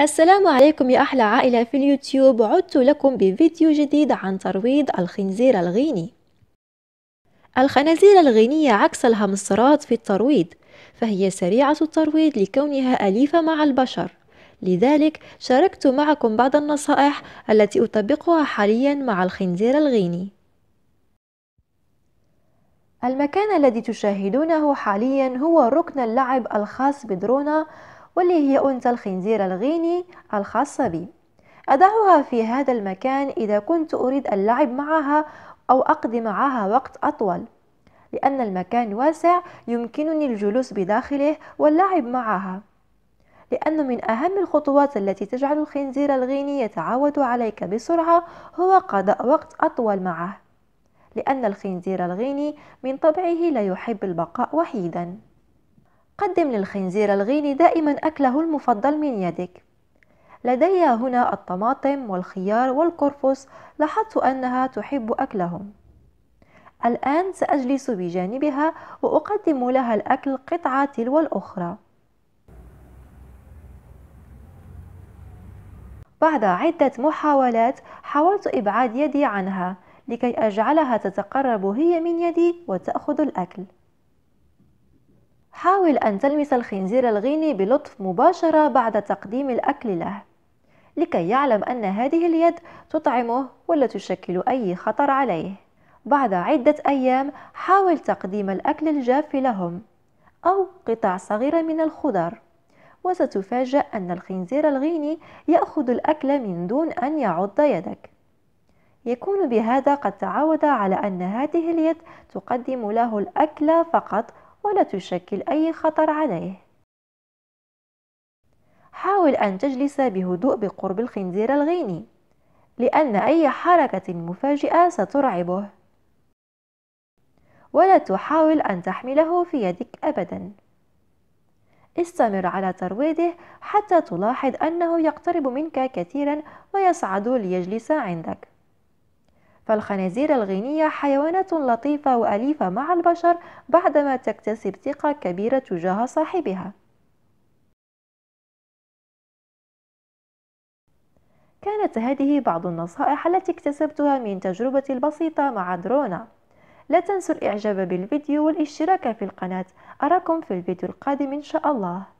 السلام عليكم يا أحلى عائلة في اليوتيوب عدت لكم بفيديو جديد عن ترويض الخنزير الغيني الخنازير الغينية عكس الهامسترات في الترويض فهي سريعة الترويض لكونها أليفة مع البشر لذلك شاركت معكم بعض النصائح التي أطبقها حاليا مع الخنزير الغيني المكان الذي تشاهدونه حاليا هو ركن اللعب الخاص بدرونا واللي هي أنثى الخنزير الغيني الخاصة بي أضعها في هذا المكان إذا كنت أريد اللعب معها أو أقضي معها وقت أطول لأن المكان واسع يمكنني الجلوس بداخله واللعب معها لأن من أهم الخطوات التي تجعل الخنزير الغيني يتعود عليك بسرعة هو قضاء وقت أطول معه لأن الخنزير الغيني من طبعه لا يحب البقاء وحيدا قدم للخنزير الغيني دائما أكله المفضل من يدك لدي هنا الطماطم والخيار والقرفص لاحظت أنها تحب أكلهم الآن سأجلس بجانبها وأقدم لها الأكل قطعة تلو الأخرى بعد عدة محاولات حاولت إبعاد يدي عنها لكي أجعلها تتقرب هي من يدي وتأخذ الأكل حاول أن تلمس الخنزير الغيني بلطف مباشرة بعد تقديم الأكل له لكي يعلم أن هذه اليد تطعمه ولا تشكل أي خطر عليه بعد عدة أيام حاول تقديم الأكل الجاف لهم أو قطع صغيرة من الخضر وستفاجأ أن الخنزير الغيني يأخذ الأكل من دون أن يعض يدك يكون بهذا قد تعود على أن هذه اليد تقدم له الأكل فقط ولا تشكل أي خطر عليه حاول أن تجلس بهدوء بقرب الخنزير الغيني لأن أي حركة مفاجئة سترعبه ولا تحاول أن تحمله في يدك أبدا استمر على ترويضه حتى تلاحظ أنه يقترب منك كثيرا ويصعد ليجلس عندك فالخنازير الغينية حيوانات لطيفة وأليفة مع البشر بعدما تكتسب ثقة كبيرة تجاه صاحبها كانت هذه بعض النصائح التي اكتسبتها من تجربتي البسيطة مع درونا لا تنسوا الإعجاب بالفيديو والاشتراك في القناة أراكم في الفيديو القادم إن شاء الله